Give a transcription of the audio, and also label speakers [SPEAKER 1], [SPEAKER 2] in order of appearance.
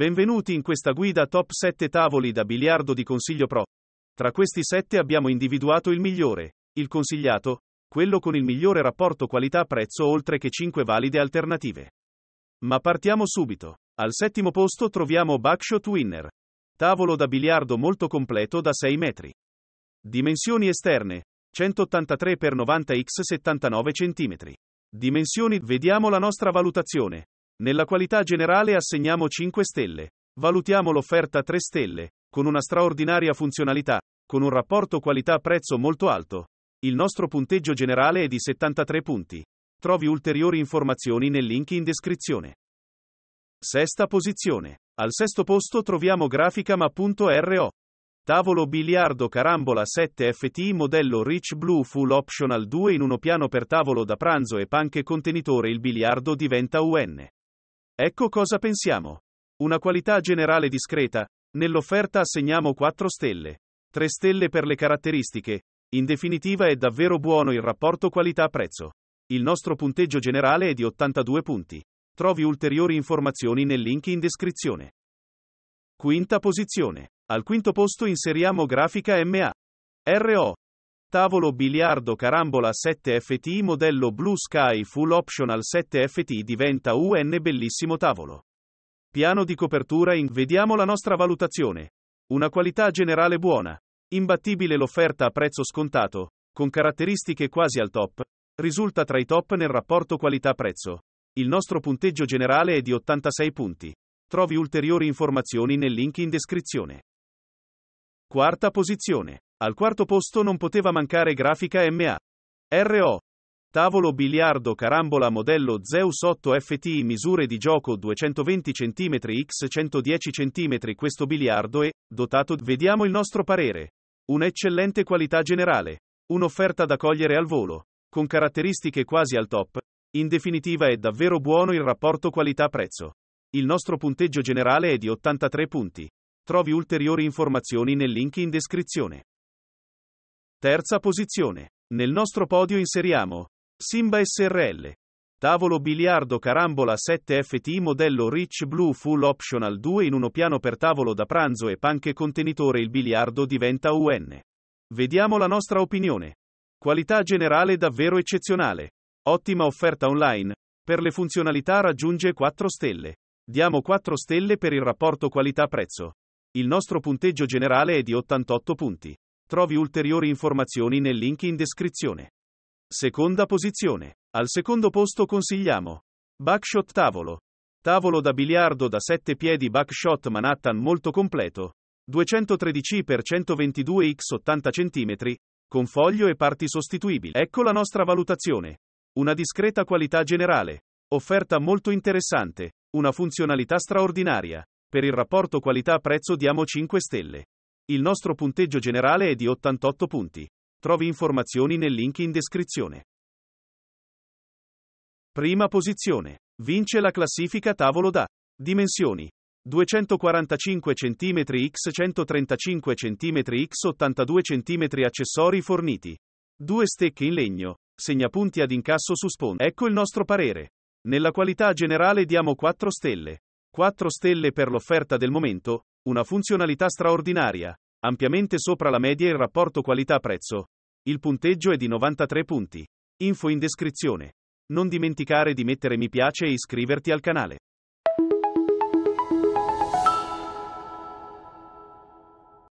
[SPEAKER 1] Benvenuti in questa guida top 7 tavoli da biliardo di Consiglio Pro. Tra questi 7 abbiamo individuato il migliore, il consigliato, quello con il migliore rapporto qualità-prezzo oltre che 5 valide alternative. Ma partiamo subito. Al settimo posto troviamo Backshot Winner. Tavolo da biliardo molto completo da 6 metri. Dimensioni esterne, 183 x 90 x 79 cm. Dimensioni, vediamo la nostra valutazione. Nella qualità generale assegniamo 5 stelle. Valutiamo l'offerta 3 stelle, con una straordinaria funzionalità, con un rapporto qualità-prezzo molto alto. Il nostro punteggio generale è di 73 punti. Trovi ulteriori informazioni nel link in descrizione. Sesta posizione. Al sesto posto troviamo graficama.ro. Tavolo biliardo carambola 7FT modello Rich Blue Full Optional 2 in uno piano per tavolo da pranzo e panche contenitore il biliardo diventa UN. Ecco cosa pensiamo. Una qualità generale discreta, nell'offerta assegniamo 4 stelle. 3 stelle per le caratteristiche. In definitiva è davvero buono il rapporto qualità-prezzo. Il nostro punteggio generale è di 82 punti. Trovi ulteriori informazioni nel link in descrizione. Quinta posizione. Al quinto posto inseriamo grafica MA. RO, Tavolo biliardo carambola 7FT modello Blue Sky Full Optional 7FT diventa UN bellissimo tavolo. Piano di copertura in Vediamo la nostra valutazione. Una qualità generale buona. Imbattibile l'offerta a prezzo scontato, con caratteristiche quasi al top, risulta tra i top nel rapporto qualità-prezzo. Il nostro punteggio generale è di 86 punti. Trovi ulteriori informazioni nel link in descrizione. Quarta posizione. Al quarto posto non poteva mancare grafica MA. RO. Tavolo biliardo carambola modello Zeus 8 FT misure di gioco 220 cm x 110 cm questo biliardo è dotato vediamo il nostro parere. Un'eccellente qualità generale. Un'offerta da cogliere al volo. Con caratteristiche quasi al top. In definitiva è davvero buono il rapporto qualità-prezzo. Il nostro punteggio generale è di 83 punti. Trovi ulteriori informazioni nel link in descrizione. Terza posizione. Nel nostro podio inseriamo Simba SRL. Tavolo biliardo carambola 7FT modello Rich Blue Full Optional 2 in uno piano per tavolo da pranzo e panche contenitore il biliardo diventa UN. Vediamo la nostra opinione. Qualità generale davvero eccezionale. Ottima offerta online. Per le funzionalità raggiunge 4 stelle. Diamo 4 stelle per il rapporto qualità-prezzo. Il nostro punteggio generale è di 88 punti. Trovi ulteriori informazioni nel link in descrizione. Seconda posizione. Al secondo posto consigliamo Backshot Tavolo. Tavolo da biliardo da 7 piedi Backshot Manhattan molto completo, 213 x 122 x 80 cm, con foglio e parti sostituibili. Ecco la nostra valutazione. Una discreta qualità generale, offerta molto interessante, una funzionalità straordinaria. Per il rapporto qualità-prezzo diamo 5 stelle. Il nostro punteggio generale è di 88 punti. Trovi informazioni nel link in descrizione. Prima posizione. Vince la classifica tavolo da dimensioni 245 cm x 135 cm x 82 cm accessori forniti. Due stecche in legno, segnapunti ad incasso su sponda. Ecco il nostro parere. Nella qualità generale diamo 4 stelle. 4 stelle per l'offerta del momento, una funzionalità straordinaria, ampiamente sopra la media il rapporto qualità-prezzo. Il punteggio è di 93 punti. Info in descrizione. Non dimenticare di mettere mi piace e iscriverti al canale.